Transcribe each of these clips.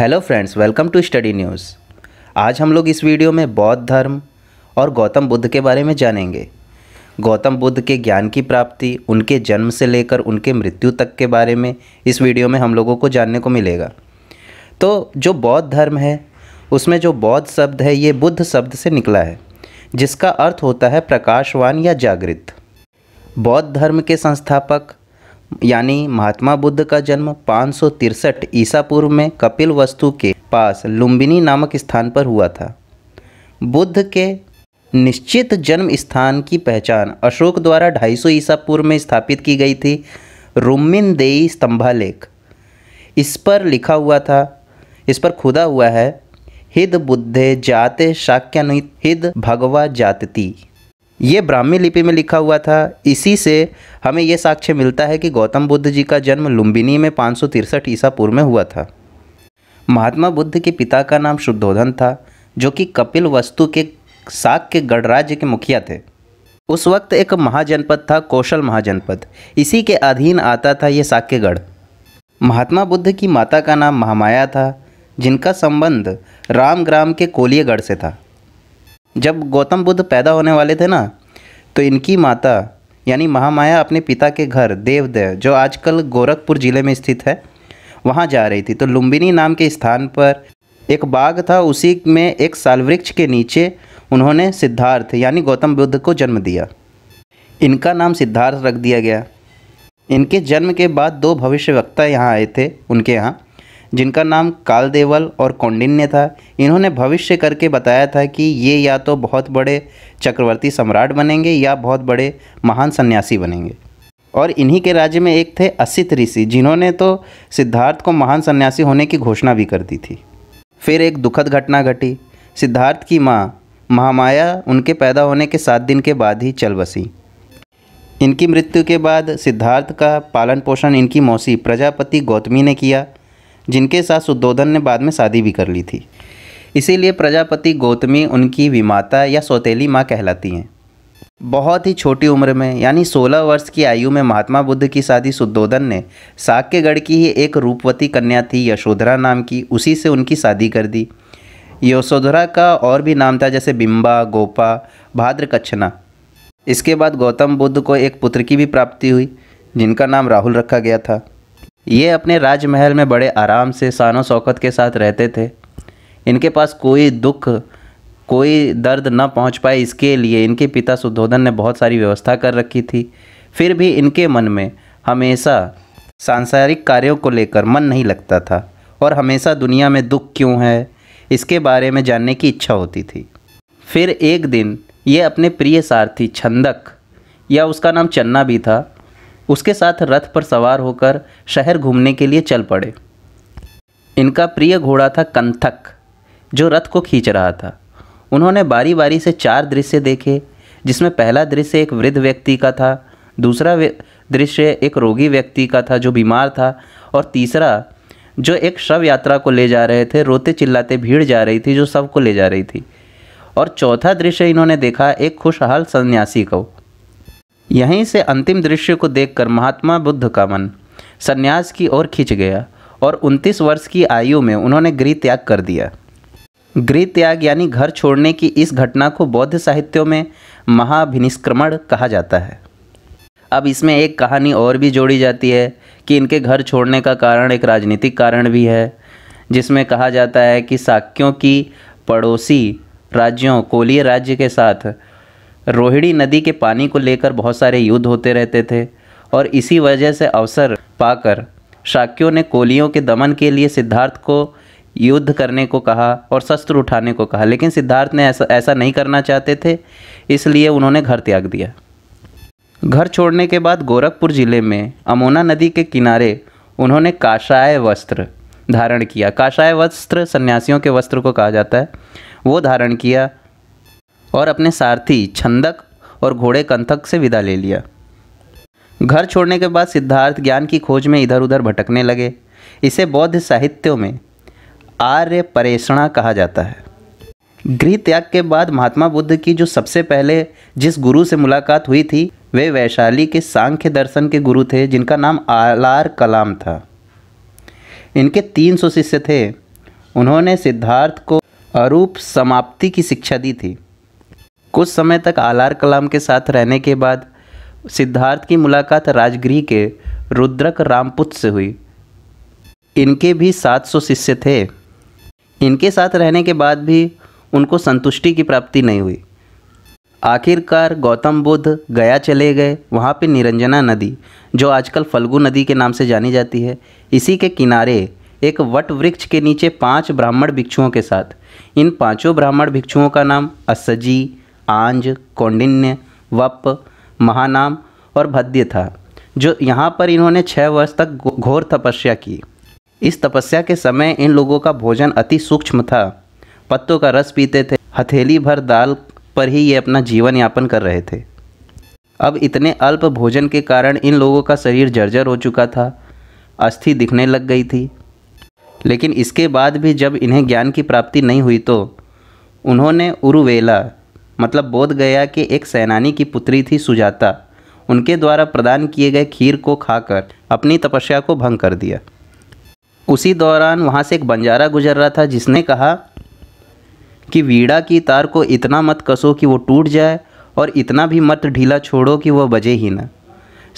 hello friends welcome to study news आज हम लोग इस वीडियो में बौद्ध धर्म और गौतम बुद्ध के बारे में जानेंगे गौतम बुद्ध के ज्ञान की प्राप्ति उनके जन्म से लेकर उनके मृत्यु तक के बारे में इस वीडियो में हम लोगों को जानने को मिलेगा तो जो बौद्ध धर्म है उसमें जो बौद्ध शब्द है ये बुद्ध शब्द से निकला है जिसका अर्थ होता है प्रकाशवान या जागृत बौद्ध धर्म के संस्थापक यानी महात्मा बुद्ध का जन्म पाँच ईसा पूर्व में कपिल वस्तु के पास लुम्बिनी नामक स्थान पर हुआ था बुद्ध के निश्चित जन्म स्थान की पहचान अशोक द्वारा 250 ईसा पूर्व में स्थापित की गई थी रुमिन देई स्तंभालेख इस पर लिखा हुआ था इस पर खुदा हुआ है हिद बुद्धे जाते शाक्यनुत हिद भगवा जातती ये ब्राह्मी लिपि में लिखा हुआ था इसी से हमें यह साक्ष्य मिलता है कि गौतम बुद्ध जी का जन्म लुम्बिनी में पाँच सौ तिरसठ में हुआ था महात्मा बुद्ध के पिता का नाम शुद्धोधन था जो कि कपिल वस्तु के साक के गणराज्य के मुखिया थे उस वक्त एक महाजनपद था कौशल महाजनपद इसी के अधीन आता था यह साक्यगढ़ महात्मा बुद्ध की माता का नाम महामाया था जिनका संबंध रामग्राम के कोलियगढ़ से था जब गौतम बुद्ध पैदा होने वाले थे ना तो इनकी माता यानी महामाया अपने पिता के घर देवदेव जो आजकल गोरखपुर ज़िले में स्थित है वहाँ जा रही थी तो लुम्बिनी नाम के स्थान पर एक बाग था उसी में एक सालवृक्ष के नीचे उन्होंने सिद्धार्थ यानी गौतम बुद्ध को जन्म दिया इनका नाम सिद्धार्थ रख दिया गया इनके जन्म के बाद दो भविष्यवक्ता यहाँ आए थे उनके यहाँ जिनका नाम कालदेवल और कौंडिन्य था इन्होंने भविष्य करके बताया था कि ये या तो बहुत बड़े चक्रवर्ती सम्राट बनेंगे या बहुत बड़े महान सन्यासी बनेंगे और इन्हीं के राज्य में एक थे असित ऋषि जिन्होंने तो सिद्धार्थ को महान सन्यासी होने की घोषणा भी कर दी थी फिर एक दुखद घटना घटी सिद्धार्थ की माँ महामाया उनके पैदा होने के सात दिन के बाद ही चल बसी इनकी मृत्यु के बाद सिद्धार्थ का पालन पोषण इनकी मौसी प्रजापति गौतमी ने किया जिनके साथ सुद्धोधन ने बाद में शादी भी कर ली थी इसीलिए प्रजापति गौतमी उनकी विमाता या सौतेली माँ कहलाती हैं बहुत ही छोटी उम्र में यानी 16 वर्ष की आयु में महात्मा बुद्ध की शादी सुद्धोधन ने साक्यगढ़ की ही एक रूपवती कन्या थी यशोधरा नाम की उसी से उनकी शादी कर दी यशोधरा का और भी नाम था जैसे बिम्बा गोपा भाद्र कच्छना इसके बाद गौतम बुद्ध को एक पुत्र की भी प्राप्ति हुई जिनका नाम राहुल रखा गया था ये अपने राजमहल में बड़े आराम से सानो शौकत के साथ रहते थे इनके पास कोई दुख कोई दर्द न पहुंच पाए इसके लिए इनके पिता सुधोधन ने बहुत सारी व्यवस्था कर रखी थी फिर भी इनके मन में हमेशा सांसारिक कार्यों को लेकर मन नहीं लगता था और हमेशा दुनिया में दुख क्यों है इसके बारे में जानने की इच्छा होती थी फिर एक दिन ये अपने प्रिय सारथी छंदक या उसका नाम चन्ना भी था उसके साथ रथ पर सवार होकर शहर घूमने के लिए चल पड़े इनका प्रिय घोड़ा था कंथक जो रथ को खींच रहा था उन्होंने बारी बारी से चार दृश्य देखे जिसमें पहला दृश्य एक वृद्ध व्यक्ति का था दूसरा दृश्य एक रोगी व्यक्ति का था जो बीमार था और तीसरा जो एक शव यात्रा को ले जा रहे थे रोते चिल्लाते भीड़ जा रही थी जो सबको को ले जा रही थी और चौथा दृश्य इन्होंने देखा एक खुशहाल सन्यासी को यहीं से अंतिम दृश्य को देखकर महात्मा बुद्ध का मन संन्यास की ओर खींच गया और 29 वर्ष की आयु में उन्होंने गृह त्याग कर दिया गृह त्याग यानी घर छोड़ने की इस घटना को बौद्ध साहित्यों में महाभिनिष्क्रमण कहा जाता है अब इसमें एक कहानी और भी जोड़ी जाती है कि इनके घर छोड़ने का कारण एक राजनीतिक कारण भी है जिसमें कहा जाता है कि साक्यों की पड़ोसी राज्यों कोलीय राज्य के साथ रोहिणी नदी के पानी को लेकर बहुत सारे युद्ध होते रहते थे और इसी वजह से अवसर पाकर शाक्यों ने कोलियों के दमन के लिए सिद्धार्थ को युद्ध करने को कहा और शस्त्र उठाने को कहा लेकिन सिद्धार्थ ने ऐसा ऐसा नहीं करना चाहते थे इसलिए उन्होंने घर त्याग दिया घर छोड़ने के बाद गोरखपुर ज़िले में अमोना नदी के किनारे उन्होंने काषाय वस्त्र धारण किया काषाय वस्त्र सन्यासियों के वस्त्र को कहा जाता है वो धारण किया और अपने सारथी छंदक और घोड़े कंथक से विदा ले लिया घर छोड़ने के बाद सिद्धार्थ ज्ञान की खोज में इधर उधर भटकने लगे इसे बौद्ध साहित्यों में आर्य परेषणा कहा जाता है गृह त्याग के बाद महात्मा बुद्ध की जो सबसे पहले जिस गुरु से मुलाकात हुई थी वे वैशाली के सांख्य दर्शन के गुरु थे जिनका नाम आलार कलाम था इनके 300 शिष्य थे उन्होंने सिद्धार्थ को अरूप समाप्ति की शिक्षा दी थी कुछ समय तक आलार कलाम के साथ रहने के बाद सिद्धार्थ की मुलाकात राजगृह के रुद्रक रामपुत से हुई इनके भी 700 शिष्य थे इनके साथ रहने के बाद भी उनको संतुष्टि की प्राप्ति नहीं हुई आखिरकार गौतम बुद्ध गया चले गए वहाँ पर निरंजना नदी जो आजकल फल्गु नदी के नाम से जानी जाती है इसी के किनारे एक वट वृक्ष के नीचे पांच ब्राह्मण भिक्षुओं के साथ इन पांचों ब्राह्मण भिक्षुओं का नाम असजी आंज कौंडिन्य वप महानाम और भद्य था जो यहाँ पर इन्होंने छः वर्ष तक घोर तपस्या की इस तपस्या के समय इन लोगों का भोजन अति सूक्ष्म था पत्तों का रस पीते थे हथेली भर दाल पर ही ये अपना जीवन यापन कर रहे थे अब इतने अल्प भोजन के कारण इन लोगों का शरीर जर्जर हो चुका था अस्थि दिखने लग गई थी लेकिन इसके बाद भी जब इन्हें ज्ञान की प्राप्ति नहीं हुई तो उन्होंने उरुवेला मतलब बोध गया के एक सेनानी की पुत्री थी सुजाता उनके द्वारा प्रदान किए गए खीर को खाकर अपनी तपस्या को भंग कर दिया उसी दौरान वहाँ से एक बंजारा गुजर रहा था जिसने कहा कि वीड़ा की तार को इतना मत कसो कि वो टूट जाए और इतना भी मत ढीला छोड़ो कि वह बजे ही न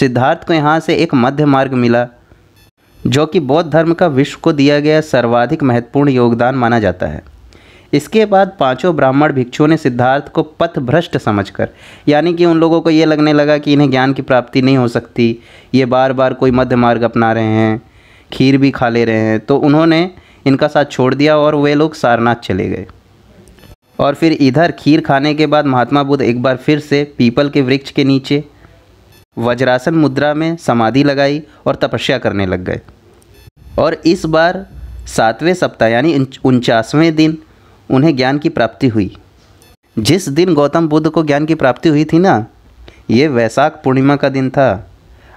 सिद्धार्थ को यहाँ से एक मध्य मार्ग मिला जो कि बौद्ध धर्म का विश्व को दिया गया सर्वाधिक महत्वपूर्ण योगदान माना जाता है इसके बाद पांचों ब्राह्मण भिक्षुओं ने सिद्धार्थ को पथ भ्रष्ट समझ कर यानी कि उन लोगों को ये लगने लगा कि इन्हें ज्ञान की प्राप्ति नहीं हो सकती ये बार बार कोई मध्य मार्ग अपना रहे हैं खीर भी खा ले रहे हैं तो उन्होंने इनका साथ छोड़ दिया और वे लोग सारनाथ चले गए और फिर इधर खीर खाने के बाद महात्मा बुद्ध एक बार फिर से पीपल के वृक्ष के नीचे वज्रासन मुद्रा में समाधि लगाई और तपस्या करने लग गए और इस बार सातवें सप्ताह यानी उनचासवें दिन उन्हें ज्ञान की प्राप्ति हुई जिस दिन गौतम बुद्ध को ज्ञान की प्राप्ति हुई थी ना ये वैशाख पूर्णिमा का दिन था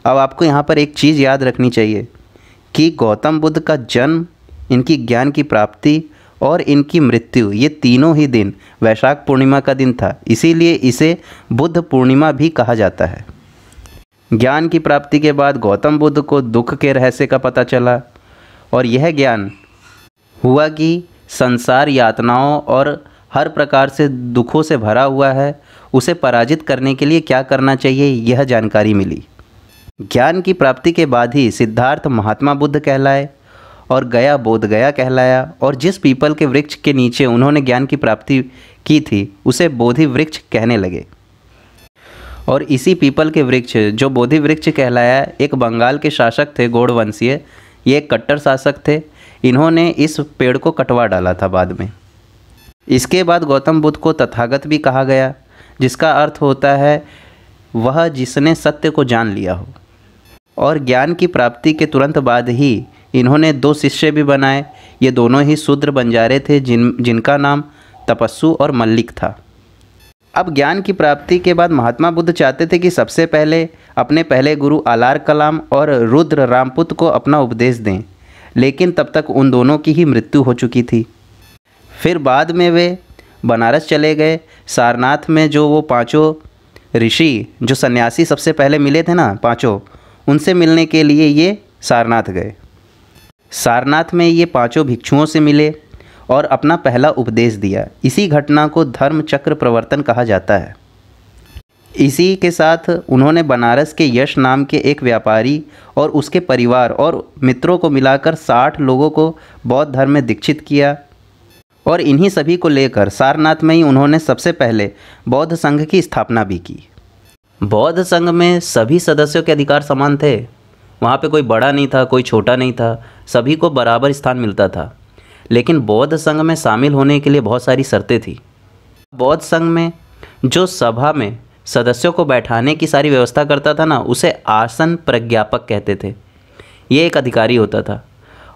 अब आपको यहाँ पर एक चीज़ याद रखनी चाहिए कि गौतम बुद्ध का जन्म इनकी ज्ञान की प्राप्ति और इनकी मृत्यु ये तीनों ही दिन वैशाख पूर्णिमा का दिन था इसीलिए इसे बुद्ध पूर्णिमा भी कहा जाता है ज्ञान की प्राप्ति के बाद गौतम बुद्ध को दुख के रहस्य का पता चला और यह ज्ञान हुआ कि संसार यातनाओं और हर प्रकार से दुखों से भरा हुआ है उसे पराजित करने के लिए क्या करना चाहिए यह जानकारी मिली ज्ञान की प्राप्ति के बाद ही सिद्धार्थ महात्मा बुद्ध कहलाए और गया बोध गया कहलाया और जिस पीपल के वृक्ष के नीचे उन्होंने ज्ञान की प्राप्ति की थी उसे बोधि वृक्ष कहने लगे और इसी पीपल के वृक्ष जो बोधि वृक्ष कहलाया एक बंगाल के शासक थे गोड़वंशीय ये एक कट्टर शासक थे इन्होंने इस पेड़ को कटवा डाला था बाद में इसके बाद गौतम बुद्ध को तथागत भी कहा गया जिसका अर्थ होता है वह जिसने सत्य को जान लिया हो और ज्ञान की प्राप्ति के तुरंत बाद ही इन्होंने दो शिष्य भी बनाए ये दोनों ही शूद्र बंजारे थे जिन जिनका नाम तपस्सु और मल्लिक था अब ज्ञान की प्राप्ति के बाद महात्मा बुद्ध चाहते थे कि सबसे पहले अपने पहले गुरु आलार कलाम और रुद्र रामपुत को अपना उपदेश दें लेकिन तब तक उन दोनों की ही मृत्यु हो चुकी थी फिर बाद में वे बनारस चले गए सारनाथ में जो वो पांचों ऋषि जो सन्यासी सबसे पहले मिले थे ना पांचों उनसे मिलने के लिए ये सारनाथ गए सारनाथ में ये पांचों भिक्षुओं से मिले और अपना पहला उपदेश दिया इसी घटना को धर्म चक्र प्रवर्तन कहा जाता है इसी के साथ उन्होंने बनारस के यश नाम के एक व्यापारी और उसके परिवार और मित्रों को मिलाकर 60 लोगों को बौद्ध धर्म में दीक्षित किया और इन्हीं सभी को लेकर सारनाथ में ही उन्होंने सबसे पहले बौद्ध संघ की स्थापना भी की बौद्ध संघ में सभी सदस्यों के अधिकार समान थे वहाँ पे कोई बड़ा नहीं था कोई छोटा नहीं था सभी को बराबर स्थान मिलता था लेकिन बौद्ध संघ में शामिल होने के लिए बहुत सारी शर्तें थी बौद्ध संघ में जो सभा में सदस्यों को बैठाने की सारी व्यवस्था करता था ना उसे आसन प्रज्ञापक कहते थे ये एक अधिकारी होता था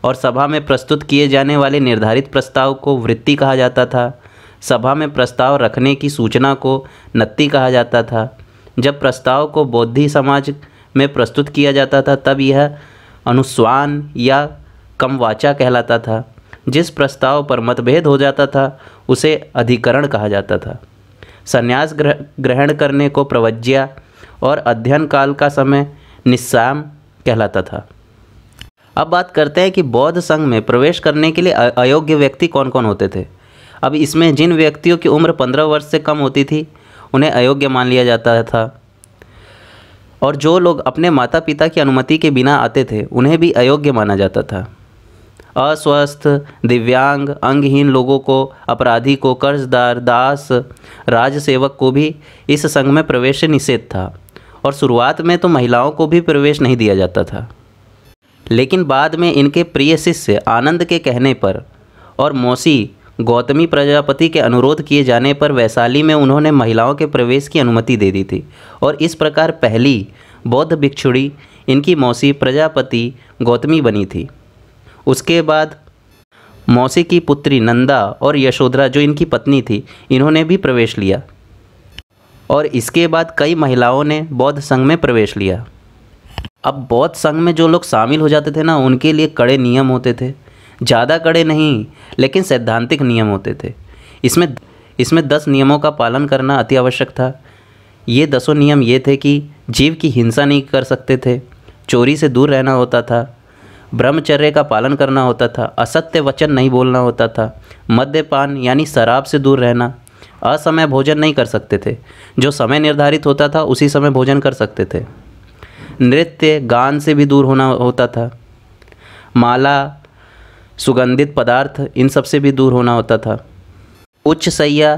और सभा में प्रस्तुत किए जाने वाले निर्धारित प्रस्ताव को वृत्ति कहा जाता था सभा में प्रस्ताव रखने की सूचना को नत्ती कहा जाता था जब प्रस्ताव को बौद्धि समाज में प्रस्तुत किया जाता था तब यह अनुस्वान या कमवाचा कहलाता था जिस प्रस्ताव पर मतभेद हो जाता था उसे अधिकरण कहा जाता था संन्यास ग्रहण करने को प्रवज्ञा और अध्ययन काल का समय निस्साम कहलाता था अब बात करते हैं कि बौद्ध संघ में प्रवेश करने के लिए अयोग्य व्यक्ति कौन कौन होते थे अब इसमें जिन व्यक्तियों की उम्र पंद्रह वर्ष से कम होती थी उन्हें अयोग्य मान लिया जाता था और जो लोग अपने माता पिता की अनुमति के बिना आते थे उन्हें भी अयोग्य माना जाता था अस्वस्थ दिव्यांग अंगहीन लोगों को अपराधी को कर्जदार दास राजसेवक को भी इस संघ में प्रवेश निषेध था और शुरुआत में तो महिलाओं को भी प्रवेश नहीं दिया जाता था लेकिन बाद में इनके प्रिय शिष्य आनंद के कहने पर और मौसी गौतमी प्रजापति के अनुरोध किए जाने पर वैशाली में उन्होंने महिलाओं के प्रवेश की अनुमति दे दी थी और इस प्रकार पहली बौद्ध भिक्षुड़ी इनकी मौसी प्रजापति गौतमी बनी थी उसके बाद मौसी की पुत्री नंदा और यशोधरा जो इनकी पत्नी थी इन्होंने भी प्रवेश लिया और इसके बाद कई महिलाओं ने बौद्ध संघ में प्रवेश लिया अब बौद्ध संघ में जो लोग शामिल हो जाते थे ना उनके लिए कड़े नियम होते थे ज़्यादा कड़े नहीं लेकिन सैद्धांतिक नियम होते थे इसमें इसमें दस नियमों का पालन करना अति आवश्यक था ये दसों नियम ये थे कि जीव की हिंसा नहीं कर सकते थे चोरी से दूर रहना होता था ब्रह्मचर्य का पालन करना होता था असत्य वचन नहीं बोलना होता था मद्यपान यानी शराब से दूर रहना असमय भोजन नहीं कर सकते थे जो समय निर्धारित होता था उसी समय भोजन कर सकते थे नृत्य गान से भी दूर होना होता था माला सुगंधित पदार्थ इन सब से भी दूर होना होता था उच्च सैया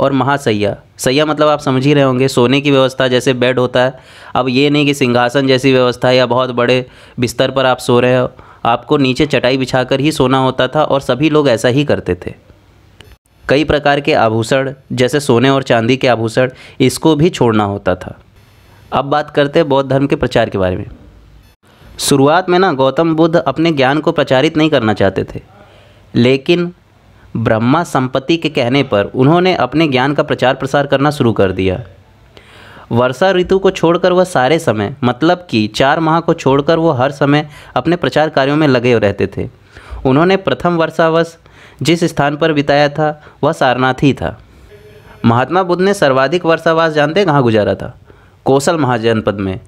और महासैया सैया मतलब आप समझ ही रहे होंगे सोने की व्यवस्था जैसे बेड होता है अब ये नहीं कि सिंहासन जैसी व्यवस्था या बहुत बड़े बिस्तर पर आप सो रहे हो आपको नीचे चटाई बिछाकर ही सोना होता था और सभी लोग ऐसा ही करते थे कई प्रकार के आभूषण जैसे सोने और चांदी के आभूषण इसको भी छोड़ना होता था अब बात करते हैं बौद्ध धर्म के प्रचार के बारे में शुरुआत में ना गौतम बुद्ध अपने ज्ञान को प्रचारित नहीं करना चाहते थे लेकिन ब्रह्मा संपत्ति के कहने पर उन्होंने अपने ज्ञान का प्रचार प्रसार करना शुरू कर दिया वर्षा ऋतु को छोड़कर वह सारे समय मतलब कि चार माह को छोड़कर वह हर समय अपने प्रचार कार्यों में लगे रहते थे उन्होंने प्रथम वर्षावश जिस स्थान पर बिताया था वह सारनाथ ही था महात्मा बुद्ध ने सर्वाधिक वर्षावास जानते कहाँ गुजारा था कौशल महाजनपद में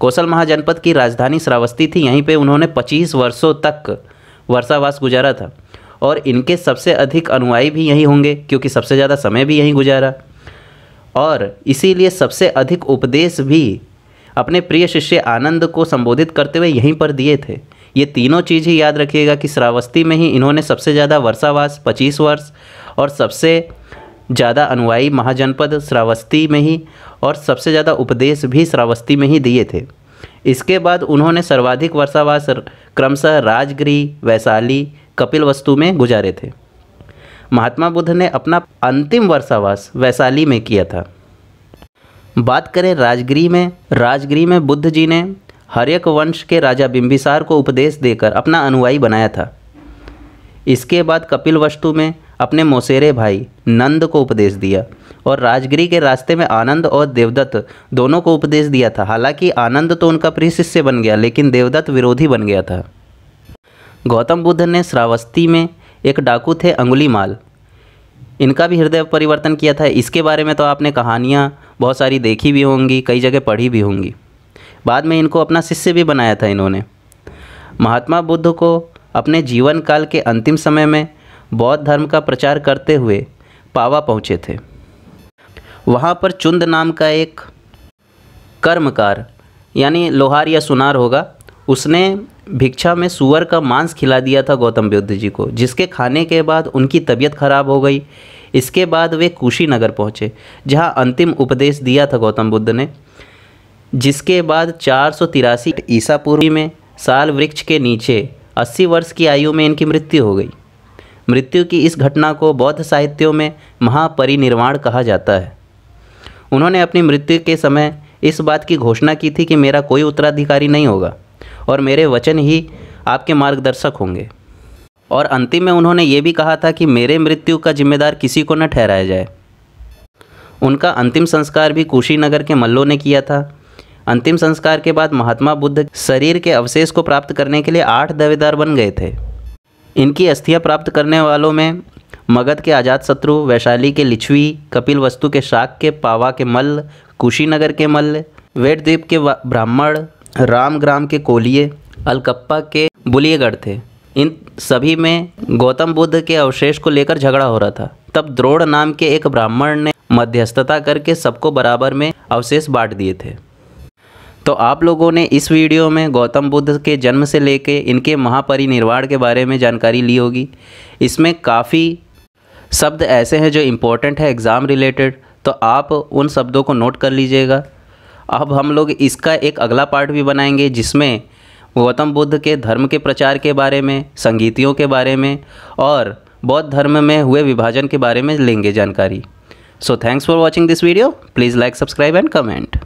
कौशल महाजनपद की राजधानी श्रावस्ती थी यहीं पे उन्होंने 25 वर्षों तक वर्षावास गुजारा था और इनके सबसे अधिक अनुयायी भी यही होंगे क्योंकि सबसे ज़्यादा समय भी यहीं गुजारा और इसीलिए सबसे अधिक उपदेश भी अपने प्रिय शिष्य आनंद को संबोधित करते हुए यहीं पर दिए थे ये तीनों चीज़ ही याद रखिएगा कि श्रावस्ती में ही इन्होंने सबसे ज़्यादा वर्षावास पच्चीस वर्ष और सबसे ज़्यादा अनुयायी महाजनपद श्रावस्ती में ही और सबसे ज़्यादा उपदेश भी श्रावस्ती में ही दिए थे इसके बाद उन्होंने सर्वाधिक वर्षावास क्रमशः राजगृह वैशाली कपिल वस्तु में गुजारे थे महात्मा बुद्ध ने अपना अंतिम वर्षावास वैशाली में किया था बात करें राजगिरी में राजगिरी में बुद्ध जी ने हरियक वंश के राजा बिंबिसार को उपदेश देकर अपना अनुयायी बनाया था इसके बाद कपिल वस्तु में अपने मोसेरे भाई नंद को उपदेश दिया और राजगिरी के रास्ते में आनंद और देवदत्त दोनों को उपदेश दिया था हालांकि आनंद तो उनका प्रिय शिष्य बन गया लेकिन देवदत्त विरोधी बन गया था गौतम बुद्ध ने श्रावस्ती में एक डाकू थे अंगुलीमाल इनका भी हृदय परिवर्तन किया था इसके बारे में तो आपने कहानियाँ बहुत सारी देखी भी होंगी कई जगह पढ़ी भी होंगी बाद में इनको अपना शिष्य भी बनाया था इन्होंने महात्मा बुद्ध को अपने जीवन काल के अंतिम समय में बौद्ध धर्म का प्रचार करते हुए पावा पहुँचे थे वहाँ पर चुंद नाम का एक कर्मकार यानी लोहार या सुनार होगा उसने भिक्षा में सुअर का मांस खिला दिया था गौतम बुद्ध जी को जिसके खाने के बाद उनकी तबीयत खराब हो गई इसके बाद वे कुशीनगर पहुँचे जहाँ अंतिम उपदेश दिया था गौतम बुद्ध ने जिसके बाद चार सौ तिरासी ईसा पूर्वी में साल वृक्ष के नीचे अस्सी वर्ष की आयु में इनकी मृत्यु हो गई मृत्यु की इस घटना को बौद्ध साहित्यों में महापरिनिर्वाण कहा जाता है उन्होंने अपनी मृत्यु के समय इस बात की घोषणा की थी कि मेरा कोई उत्तराधिकारी नहीं होगा और मेरे वचन ही आपके मार्गदर्शक होंगे और अंतिम में उन्होंने ये भी कहा था कि मेरे मृत्यु का जिम्मेदार किसी को न ठहराया जाए उनका अंतिम संस्कार भी कुशीनगर के मल्लों ने किया था अंतिम संस्कार के बाद महात्मा बुद्ध शरीर के अवशेष को प्राप्त करने के लिए आठ दावेदार बन गए थे इनकी अस्थियां प्राप्त करने वालों में मगध के आजाद शत्रु वैशाली के लिछवी कपिल वस्तु के शाक के पावा के मल्ल कुशीनगर के मल्ल वेटद्वीप के ब्राह्मण रामग्राम के कोलिए अलकप्पा के बुलियगढ़ थे इन सभी में गौतम बुद्ध के अवशेष को लेकर झगड़ा हो रहा था तब द्रोड़ नाम के एक ब्राह्मण ने मध्यस्थता करके सबको बराबर में अवशेष बांट दिए थे तो आप लोगों ने इस वीडियो में गौतम बुद्ध के जन्म से लेके इनके महापरिनिर्वाण के बारे में जानकारी ली होगी इसमें काफ़ी शब्द ऐसे हैं जो इम्पोर्टेंट है एग्ज़ाम रिलेटेड तो आप उन शब्दों को नोट कर लीजिएगा अब हम लोग इसका एक अगला पार्ट भी बनाएंगे जिसमें गौतम बुद्ध के धर्म के प्रचार के बारे में संगीतियों के बारे में और बौद्ध धर्म में हुए विभाजन के बारे में लेंगे जानकारी so thanks for watching this video please like subscribe and comment